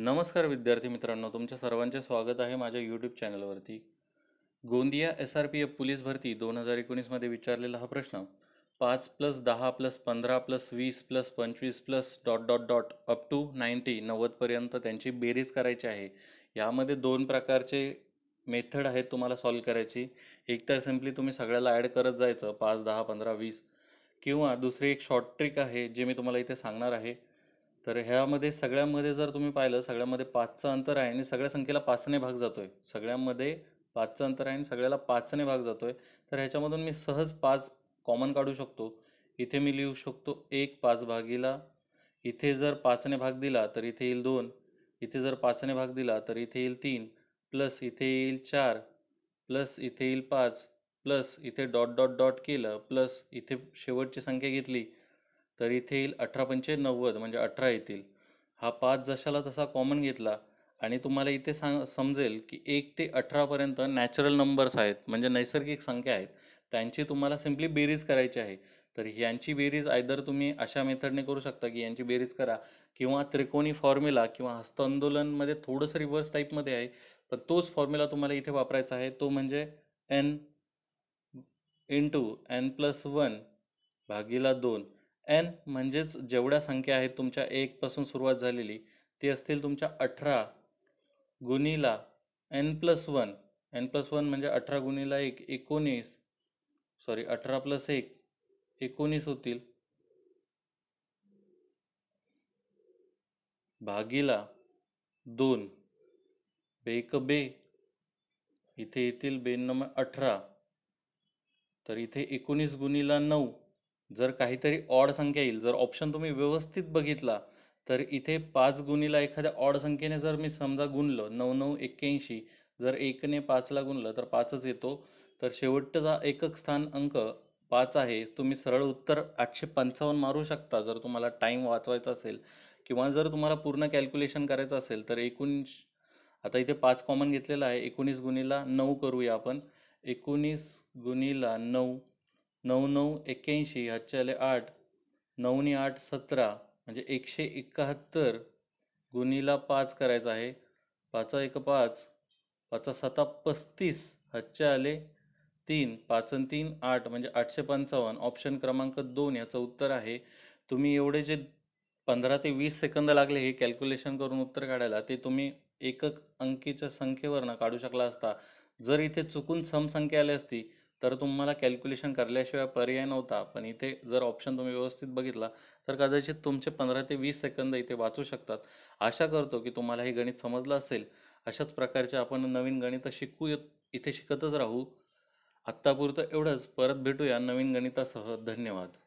नमस्कार विद्यार्थी मित्रांनो तुमच्या सर्वांचे स्वागत आहे माझ्या यूट्यूब चॅनलवरती Gondia S R P F police भरती दोन हजार एकोणीसमध्ये विचारलेला हा प्रश्न पाच प्लस दहा प्लस पंधरा प्लस वीस प्लस पंचवीस plus dot dot dot up to ninety नव्वदपर्यंत त्यांची बेरीज करायची आहे यामध्ये दोन प्रकारचे मेथड आहेत तुम्हाला सॉल्व करायची एक तर सिम्पली तुम्ही सगळ्याला ॲड करत जायचं पाच दहा पंधरा वीस किंवा दुसरी एक शॉर्ट ट्रिक आहे जे मी तुम्हाला इथे सांगणार आहे तर ह्यामध्ये सगळ्यांमध्ये जर तुम्ही पाहिलं सगळ्यामध्ये पाचचं अंतर आहे आणि सगळ्या संख्येला पाचने भाग जातो आहे सगळ्यांमध्ये पाचचं अंतर आहे आणि सगळ्याला पाचने भाग जातो आहे तर ह्याच्यामधून मी सहज पाच कॉमन काढू शकतो इथे मी लिहू शकतो एक पाच भागीला इथे जर पाचने भाग दिला तर इथे येईल दोन इथे जर पाचने भाग दिला तर इथे येईल तीन प्लस इथे येईल चार प्लस इथे येईल पाच प्लस इथे डॉट डॉट डॉट केलं प्लस इथे शेवटची संख्या घेतली तर इथे येईल अठरा पंचे नव्वद म्हणजे अठरा येतील हा पाच जशाला तसा कॉमन घेतला आणि तुम्हाला इथे सांग समजेल की एक ते अठरापर्यंत नॅचरल नंबर्स आहेत म्हणजे नैसर्गिक संख्या आहेत त्यांची तुम्हाला सिम्पली बेरीज करायची आहे तर यांची बेरीज आयदर तुम्ही अशा मेथडने करू शकता की यांची बेरीज करा किंवा त्रिकोणी फॉर्म्युला किंवा आंदोलनमध्ये थोडंसं रिव्हर्स टाईपमध्ये आहे पण तोच फॉर्म्युला तुम्हाला इथे वापरायचा आहे तो म्हणजे N to N plus one भागीला दोन एन म्हणजेच जेवढ्या संख्या आहेत तुमच्या एकपासून सुरुवात झालेली ती असतील तुमच्या अठरा गुणीला N plus one N plus one म्हणजे अठरा गुणीला एक एकोणीस सॉरी अठरा प्लस एक एकोणीस होतील भागीला दोन बेक बे इथे येतील बे अठरा तर इथे एकोणीस गुणीला नऊ जर काहीतरी ऑड संख्या येईल जर ऑप्शन तुम्ही व्यवस्थित बघितला तर इथे पाच गुणीला एखाद्या ऑड संख्येने जर मी समजा गुणलं नऊ नऊ एक्क्याऐंशी जर एकने पाचला गुणलं तर पाचच येतो तर शेवटचा एकक स्थान अंक पाच आहे तुम्ही सरळ उत्तर आठशे पंचावन्न मारू शकता जर तुम्हाला टाईम वाचवायचा असेल किंवा जर तुम्हाला पूर्ण कॅल्क्युलेशन करायचं असेल तर एकूण आता इथे पाच कॉमन घेतलेला आहे एकोणीस गुणीला नऊ करूया आपण एकोणीस गुणीला नऊ नऊ नऊ एक्याऐंशी आले आठ नऊनी आठ सतरा म्हणजे एकशे एकाहत्तर गुणीला पाच करायचा आहे पाचा एक पाच पाचा सता पस्तीस हच्चे आले तीन पाच तीन आठ म्हणजे आठशे पंचावन्न ऑप्शन क्रमांक दोन याचं उत्तर आहे तुम्ही एवढे जे पंधरा ते वीस सेकंद लागले हे कॅल्क्युलेशन करून उत्तर काढायला ते तुम्ही एकक अंकीच्या संख्येवरनं काढू शकला असता जर इथे चुकून समसंख्या आली असती तर तुम्हाला कॅल्क्युलेशन करल्याशिवाय पर्याय नव्हता पण इथे जर ऑप्शन तुम्ही व्यवस्थित बघितला तर कदाचित तुमचे पंधरा ते वीस सेकंद इथे वाचू शकतात आशा करतो की तुम्हाला हे गणित समजलं असेल अशाच प्रकारचे आपण नवीन गणितं शिकू इथे शिकतच राहू आत्तापुरतं एवढंच परत भेटूया नवीन गणितासह धन्यवाद